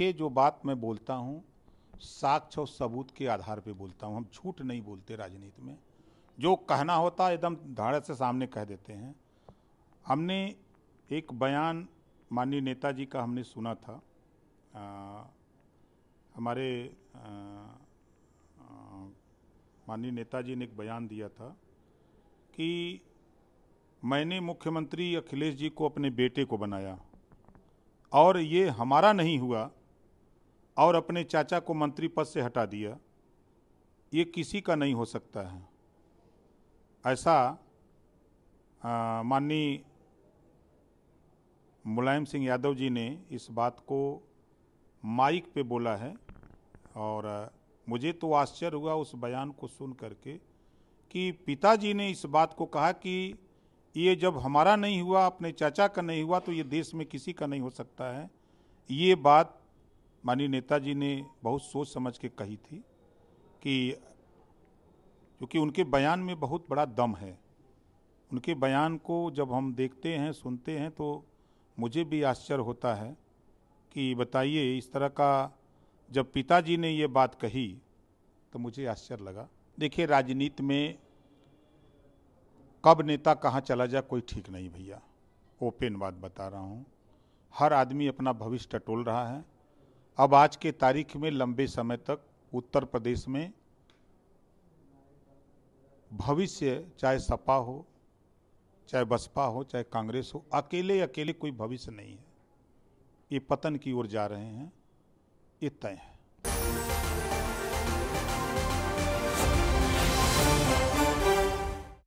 देखिए जो बात मैं बोलता हूँ साक्ष्य और सबूत के आधार पे बोलता हूँ हम झूठ नहीं बोलते राजनीति में जो कहना होता है एकदम धाड़ से सामने कह देते हैं हमने एक बयान माननीय नेताजी का हमने सुना था आ, हमारे माननीय नेताजी ने एक बयान दिया था कि मैंने मुख्यमंत्री अखिलेश जी को अपने बेटे को बनाया और ये हमारा नहीं हुआ और अपने चाचा को मंत्री पद से हटा दिया ये किसी का नहीं हो सकता है ऐसा माननीय मुलायम सिंह यादव जी ने इस बात को माइक पे बोला है और मुझे तो आश्चर्य हुआ उस बयान को सुन करके कि पिताजी ने इस बात को कहा कि ये जब हमारा नहीं हुआ अपने चाचा का नहीं हुआ तो ये देश में किसी का नहीं हो सकता है ये बात माननीय नेताजी ने बहुत सोच समझ के कही थी कि क्योंकि उनके बयान में बहुत बड़ा दम है उनके बयान को जब हम देखते हैं सुनते हैं तो मुझे भी आश्चर्य होता है कि बताइए इस तरह का जब पिताजी ने ये बात कही तो मुझे आश्चर्य लगा देखिए राजनीति में कब नेता कहाँ चला जाए कोई ठीक नहीं भैया ओपन बात बता रहा हूँ हर आदमी अपना भविष्य टटोल रहा है अब आज के तारीख में लंबे समय तक उत्तर प्रदेश में भविष्य चाहे सपा हो चाहे बसपा हो चाहे कांग्रेस हो अकेले अकेले कोई भविष्य नहीं है ये पतन की ओर जा रहे हैं ये तय है